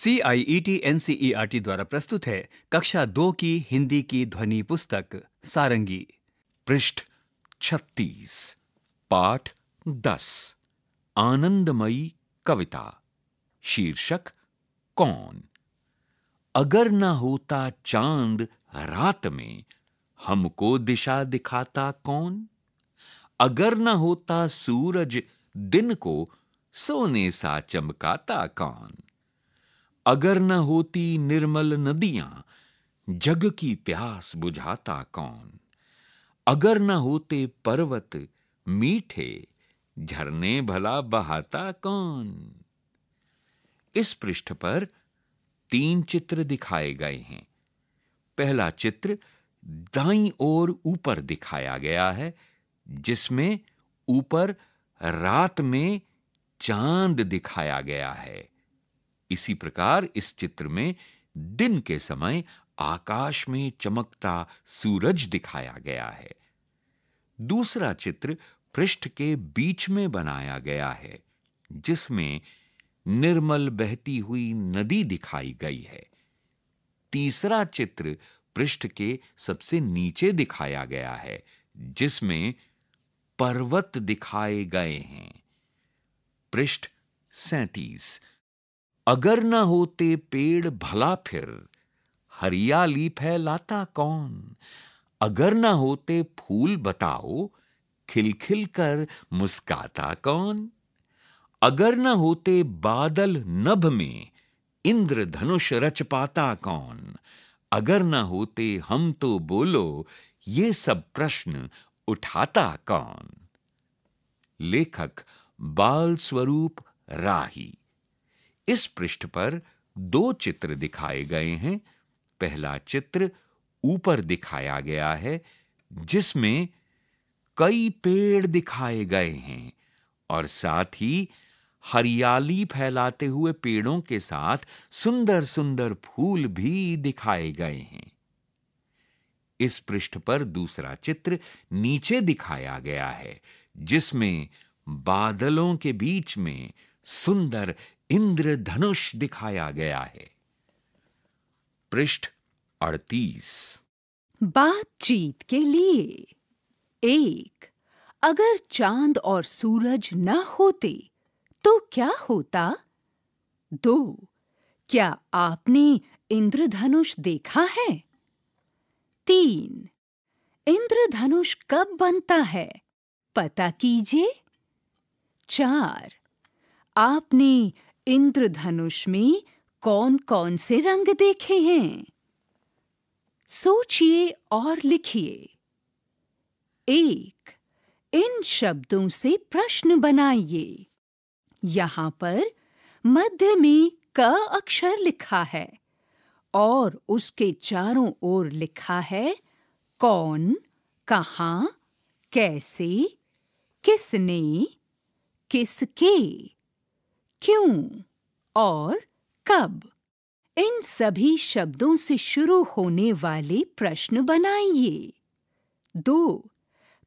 C I E T N C E R T द्वारा प्रस्तुत है कक्षा दो की हिंदी की ध्वनि पुस्तक सारंगी पृष्ठ छत्तीस पाठ दस आनंदमयी कविता शीर्षक कौन अगर न होता चांद रात में हमको दिशा दिखाता कौन अगर न होता सूरज दिन को सोने सा चमकाता कौन अगर न होती निर्मल नदियां जग की प्यास बुझाता कौन अगर न होते पर्वत मीठे झरने भला बहाता कौन इस पृष्ठ पर तीन चित्र दिखाए गए हैं पहला चित्र दाई ओर ऊपर दिखाया गया है जिसमें ऊपर रात में चांद दिखाया गया है इसी प्रकार इस चित्र में दिन के समय आकाश में चमकता सूरज दिखाया गया है दूसरा चित्र पृष्ठ के बीच में बनाया गया है जिसमें निर्मल बहती हुई नदी दिखाई गई है तीसरा चित्र पृष्ठ के सबसे नीचे दिखाया गया है जिसमें पर्वत दिखाए गए हैं पृष्ठ सैतीस अगर न होते पेड़ भला फिर हरियाली फैलाता कौन अगर न होते फूल बताओ खिलखिल कर मुस्काता कौन अगर न होते बादल नभ में धनुष रच पाता कौन अगर न होते हम तो बोलो ये सब प्रश्न उठाता कौन लेखक बाल स्वरूप राही इस पृष्ठ पर दो चित्र दिखाए गए हैं पहला चित्र ऊपर दिखाया गया है जिसमें कई पेड़ दिखाए गए हैं और साथ ही हरियाली फैलाते हुए पेड़ों के साथ सुंदर-सुंदर फूल भी दिखाए गए हैं इस पृष्ठ पर दूसरा चित्र नीचे दिखाया गया है जिसमें बादलों के बीच में सुंदर इंद्रधनुष दिखाया गया है पृष्ठ अड़तीस बातचीत के लिए एक अगर चांद और सूरज न होते तो क्या होता दो क्या आपने इंद्रधनुष देखा है तीन इंद्रधनुष कब बनता है पता कीजिए चार आपने इंद्रधनुष में कौन कौन से रंग देखे हैं सोचिए और लिखिए एक इन शब्दों से प्रश्न बनाइए यहाँ पर मध्य में क अक्षर लिखा है और उसके चारों ओर लिखा है कौन कहां कैसे किसने किसके क्यों और कब इन सभी शब्दों से शुरू होने वाले प्रश्न बनाइए दो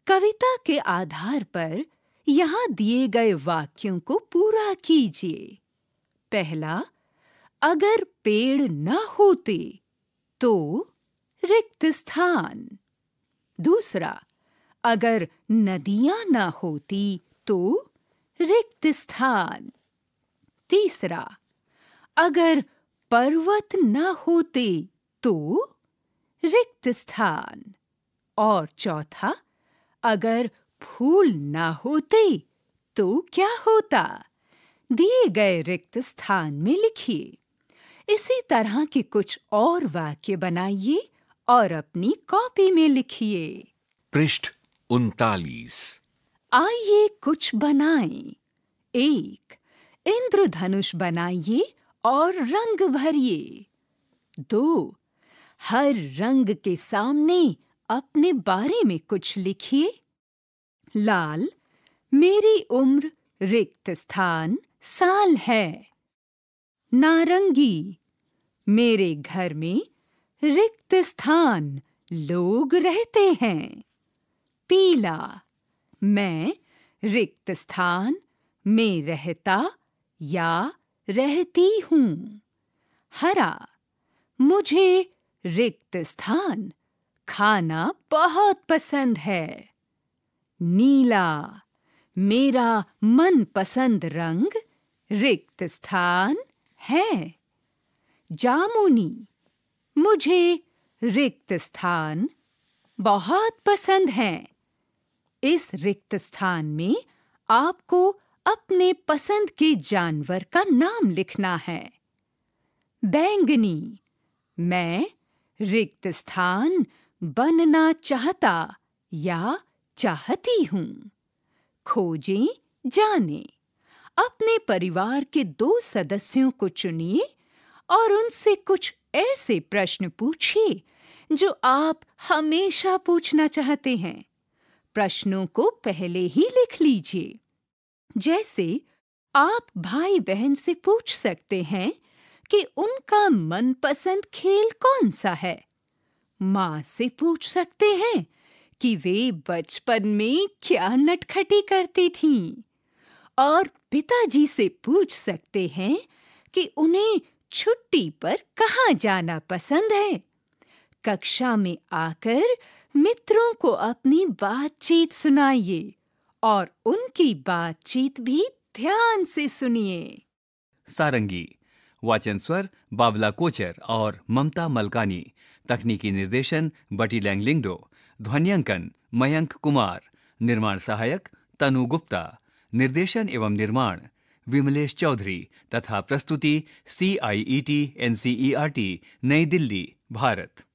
कविता के आधार पर यहां दिए गए वाक्यों को पूरा कीजिए पहला अगर पेड़ न होते तो रिक्त स्थान दूसरा अगर नदियां न होती तो रिक्त स्थान तीसरा अगर पर्वत ना होते तो रिक्त स्थान और चौथा अगर फूल ना होते तो क्या होता दिए गए रिक्त स्थान में लिखिए इसी तरह के कुछ और वाक्य बनाइए और अपनी कॉपी में लिखिए पृष्ठ उनतालीस आइए कुछ बनाएं। एक इंद्रधनुष बनाइए और रंग भरिए दो हर रंग के सामने अपने बारे में कुछ लिखिए लाल मेरी उम्र रिक्त स्थान साल है नारंगी मेरे घर में रिक्त स्थान लोग रहते हैं पीला मैं रिक्त स्थान में रहता या रहती हूं हरा मुझे रिक्त स्थान खाना बहुत पसंद है नीला मेरा मन पसंद रंग रिक्त स्थान है जामुनी मुझे रिक्त स्थान बहुत पसंद है इस रिक्त स्थान में आपको अपने पसंद के जानवर का नाम लिखना है बैंगनी मैं रिक्त स्थान बनना चाहता या चाहती हूँ खोजें जाने अपने परिवार के दो सदस्यों को चुनिए और उनसे कुछ ऐसे प्रश्न पूछिए जो आप हमेशा पूछना चाहते हैं प्रश्नों को पहले ही लिख लीजिए जैसे आप भाई बहन से पूछ सकते हैं कि उनका मनपसंद खेल कौन सा है माँ से पूछ सकते हैं कि वे बचपन में क्या नटखटी करती थीं और पिताजी से पूछ सकते हैं कि उन्हें छुट्टी पर कहाँ जाना पसंद है कक्षा में आकर मित्रों को अपनी बातचीत सुनाइए और उनकी बातचीत भी ध्यान से सुनिए सारंगी वाचन स्वर बावला कोचर और ममता मलकानी तकनीकी निर्देशन बटी लैंगलिंगडो ध्वनियांकन मयंक कुमार निर्माण सहायक तनु गुप्ता निर्देशन एवं निर्माण विमलेश चौधरी तथा प्रस्तुति C I E T N C E R T नई दिल्ली भारत